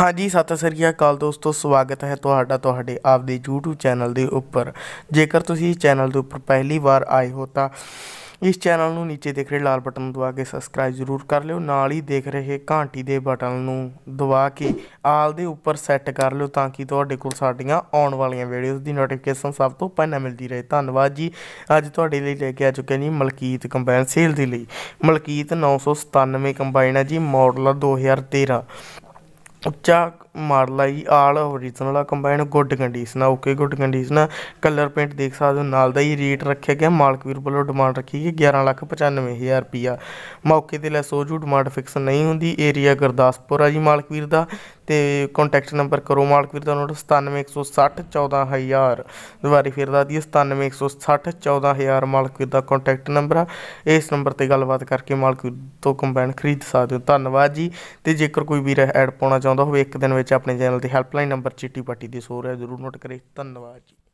ਹਾਂਜੀ ਸਤਿ ਸ੍ਰੀ ਅਕਾਲ ਦੋਸਤੋ ਸਵਾਗਤ ਹੈ ਤੁਹਾਡਾ ਤੁਹਾਡੇ ਆਪਦੇ YouTube ਚੈਨਲ ਦੇ ਉੱਪਰ ਜੇਕਰ ਤੁਸੀਂ ਇਸ ਚੈਨਲ ਦੇ ਉੱਪਰ ਪਹਿਲੀ ਵਾਰ ਆਏ ਹੋ ਤਾਂ ਇਸ ਚੈਨਲ ਨੂੰ ਨੀਚੇ ਦੇਖ ਰਹੇ ਲਾਲ ਬਟਨ ਨੂੰ ਦਬਾ ਕੇ ਸਬਸਕ੍ਰਾਈਬ ਜ਼ਰੂਰ ਕਰ ਲਿਓ ਨਾਲ ਹੀ ਦੇਖ ਰਹੇ ਘੰਟੀ ਦੇ ਬਟਨ ਨੂੰ ਦਬਾ ਕੇ ਆਲ ਦੇ ਉੱਪਰ ਸੈੱਟ ਕਰ ਲਿਓ ਤਾਂ ਕਿ ਤੁਹਾਡੇ ਕੋਲ ਸਾਡੀਆਂ ਆਉਣ ਵਾਲੀਆਂ ਵੀਡੀਓਜ਼ ਦੀ ਨੋਟੀਫਿਕੇਸ਼ਨ ਸਭ ਤੋਂ ਪਹਿਲਾਂ ਮਿਲਦੀ ਰਹੇ ਧੰਨਵਾਦ ਜੀ ਅੱਜ ਤੁਹਾਡੇ ਲਈ ਲੈ ਕੇ ਆ ਚੁੱਕੇ ਜੀ ਮਲਕੀਤ ਕੰਬਾਈਨ ਸੇਲ ਦੇ ਲਈ ਮਲਕੀਤ 997 ਕੰਬਾਈਨ ਹੈ ਜੀ ਮਾਡਲ 2013 ਉੱਚਾ ਮਾਰ ਲਈ ਆਲ ਓਰੀਜਨਲ ਆ ਕੰਬਾਈਨ ਗੁੱਡ ਕੰਡੀਸ਼ਨ ਆ ਓਕੇ ਗੁੱਡ ਕੰਡੀਸ਼ਨ ਆ ਕਲਰ ਪੇਂਟ ਦੇਖ ਸਕਦੇ ਹੋ ਨਾਲ ਦਾ ਹੀ ਰੇਟ ਰੱਖਿਆ ਗਿਆ ਮਾਲਕ ਵੀਰ ਵੱਲੋਂ ਡਿਮਾਂਡ ਰੱਖੀ ਗਈ 11 ਲੱਖ 95000 ਰੁਪਿਆ ਮੌਕੇ ਤੇ ਲੈ ਹੋ ਜੂ ਡਿਮਾਂਡ ਫਿਕਸ ਨਹੀਂ ਹੁੰਦੀ ਏਰੀਆ ਗੁਰਦਾਸਪੁਰ ਆ ਜੀ ਮਾਲਕ ਵੀਰ ਦਾ ਤੇ ਕੰਟੈਕਟ ਨੰਬਰ ਕਰੋ ਮਾਲਕ ਵੀਰ ਦਾ ਨੋਟ 9716614000 ਦੁਬਾਰੀ ਫਿਰ ਦਾਦੀ 9716614000 ਮਾਲਕ ਵੀਰ ਦਾ ਕੰਟੈਕਟ ਨੰਬਰ ਆ ਇਸ ਨੰਬਰ ਤੇ ਗੱਲਬਾਤ ਕਰਕੇ ਮਾਲਕ ਵੀਰ ਤੋਂ ਕੰਬਾਈਨ ਖਰੀਦ ਸਕਦੇ ਹੋ ਧੰਨਵਾਦ ਜੀ ਤੇ ਜੇਕਰ ਕੋਈ ਵੀਰ ਐਡ ਪਾਉਣਾ ਚਾਹੁੰਦਾ ਹੋਵੇ ਇੱਕ ਦਿਨ ਵਿੱਚ ਆਪਣੇ ਚੈਨਲ ਤੇ ਹੈਲਪਲਾਈਨ ਨੰਬਰ ਚਿੱਟੀ ਪੱਟੀ ਦੀ ਸੋਰ ਹੈ ਜ਼ਰੂਰ ਨੋਟ ਕਰੇ ਧੰਨਵਾਦ ਜੀ